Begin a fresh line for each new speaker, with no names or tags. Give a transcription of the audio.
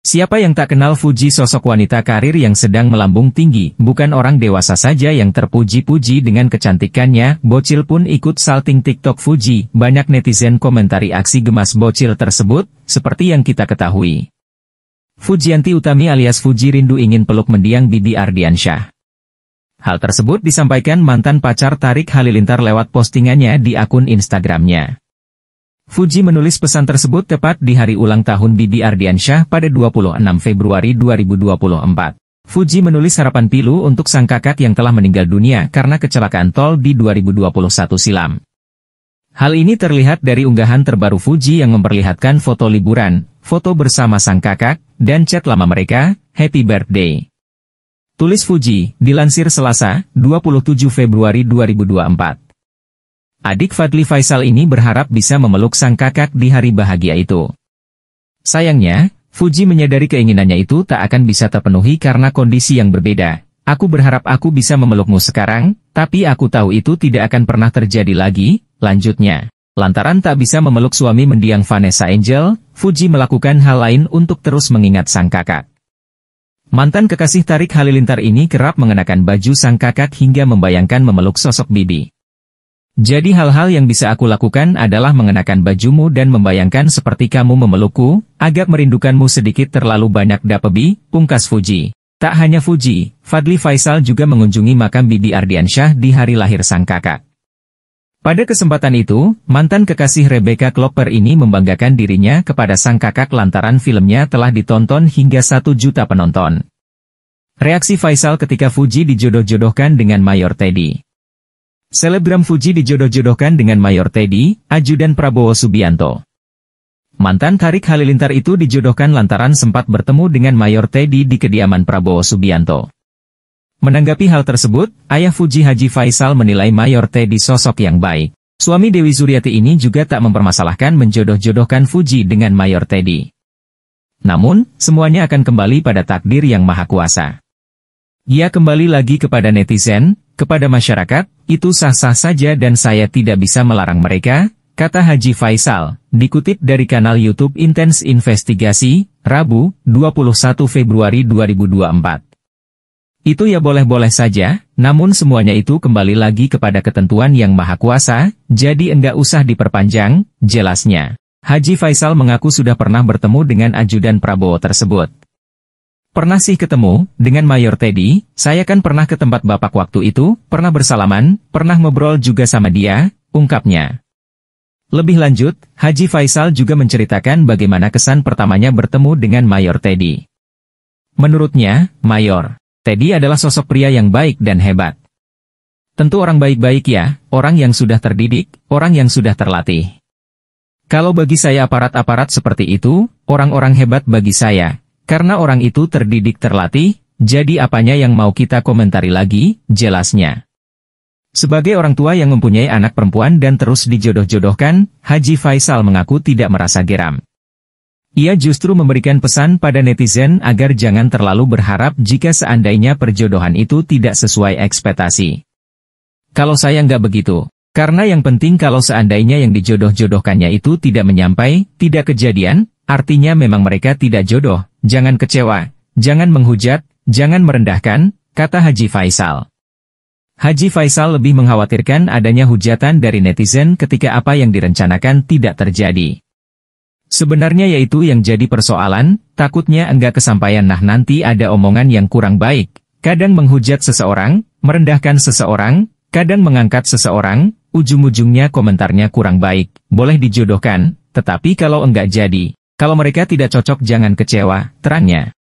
Siapa yang tak kenal Fuji sosok wanita karir yang sedang melambung tinggi, bukan orang dewasa saja yang terpuji-puji dengan kecantikannya, bocil pun ikut salting TikTok Fuji, banyak netizen komentari aksi gemas bocil tersebut, seperti yang kita ketahui. Fujianti Utami alias Fuji rindu ingin peluk mendiang Bibi Ardiansyah. Hal tersebut disampaikan mantan pacar Tarik Halilintar lewat postingannya di akun Instagramnya. Fuji menulis pesan tersebut tepat di hari ulang tahun Bibi Ardiansyah pada 26 Februari 2024. Fuji menulis harapan pilu untuk sang kakak yang telah meninggal dunia karena kecelakaan tol di 2021 silam. Hal ini terlihat dari unggahan terbaru Fuji yang memperlihatkan foto liburan, foto bersama sang kakak, dan chat lama mereka, Happy Birthday. Tulis Fuji, dilansir Selasa, 27 Februari 2024. Adik Fadli Faisal ini berharap bisa memeluk sang kakak di hari bahagia itu. Sayangnya, Fuji menyadari keinginannya itu tak akan bisa terpenuhi karena kondisi yang berbeda. Aku berharap aku bisa memelukmu sekarang, tapi aku tahu itu tidak akan pernah terjadi lagi, lanjutnya. Lantaran tak bisa memeluk suami mendiang Vanessa Angel, Fuji melakukan hal lain untuk terus mengingat sang kakak. Mantan kekasih Tarik Halilintar ini kerap mengenakan baju sang kakak hingga membayangkan memeluk sosok bibi. Jadi hal-hal yang bisa aku lakukan adalah mengenakan bajumu dan membayangkan seperti kamu memelukku, agak merindukanmu sedikit terlalu banyak dapebi, pungkas Fuji. Tak hanya Fuji, Fadli Faisal juga mengunjungi makam Bibi Ardiansyah di hari lahir sang kakak. Pada kesempatan itu, mantan kekasih Rebecca Klopper ini membanggakan dirinya kepada sang kakak lantaran filmnya telah ditonton hingga satu juta penonton. Reaksi Faisal ketika Fuji dijodoh-jodohkan dengan Mayor Teddy. Selebgram Fuji dijodoh-jodohkan dengan Mayor Teddy, ajudan Prabowo Subianto. Mantan Tarik Halilintar itu dijodohkan lantaran sempat bertemu dengan Mayor Teddy di kediaman Prabowo Subianto. Menanggapi hal tersebut, ayah Fuji Haji Faisal menilai Mayor Teddy sosok yang baik. Suami Dewi Zuriati ini juga tak mempermasalahkan menjodoh-jodohkan Fuji dengan Mayor Teddy. Namun, semuanya akan kembali pada takdir yang maha kuasa. Ia kembali lagi kepada netizen, kepada masyarakat, itu sah-sah saja dan saya tidak bisa melarang mereka, kata Haji Faisal, dikutip dari kanal YouTube Intense Investigasi, Rabu, 21 Februari 2024. Itu ya boleh-boleh saja, namun semuanya itu kembali lagi kepada ketentuan yang maha kuasa, jadi enggak usah diperpanjang, jelasnya. Haji Faisal mengaku sudah pernah bertemu dengan ajudan Prabowo tersebut. Pernah sih ketemu, dengan Mayor Teddy, saya kan pernah ke tempat bapak waktu itu, pernah bersalaman, pernah ngobrol juga sama dia, ungkapnya. Lebih lanjut, Haji Faisal juga menceritakan bagaimana kesan pertamanya bertemu dengan Mayor Teddy. Menurutnya, Mayor Teddy adalah sosok pria yang baik dan hebat. Tentu orang baik-baik ya, orang yang sudah terdidik, orang yang sudah terlatih. Kalau bagi saya aparat-aparat seperti itu, orang-orang hebat bagi saya, karena orang itu terdidik terlatih, jadi apanya yang mau kita komentari lagi, jelasnya. Sebagai orang tua yang mempunyai anak perempuan dan terus dijodoh-jodohkan, Haji Faisal mengaku tidak merasa geram. Ia justru memberikan pesan pada netizen agar jangan terlalu berharap jika seandainya perjodohan itu tidak sesuai ekspektasi. Kalau saya nggak begitu, karena yang penting kalau seandainya yang dijodoh-jodohkannya itu tidak menyampai, tidak kejadian, artinya memang mereka tidak jodoh, jangan kecewa, jangan menghujat, jangan merendahkan, kata Haji Faisal. Haji Faisal lebih mengkhawatirkan adanya hujatan dari netizen ketika apa yang direncanakan tidak terjadi. Sebenarnya yaitu yang jadi persoalan, takutnya enggak kesampaian nah nanti ada omongan yang kurang baik, kadang menghujat seseorang, merendahkan seseorang, kadang mengangkat seseorang, ujung-ujungnya komentarnya kurang baik, boleh dijodohkan, tetapi kalau enggak jadi, kalau mereka tidak cocok jangan kecewa, terangnya.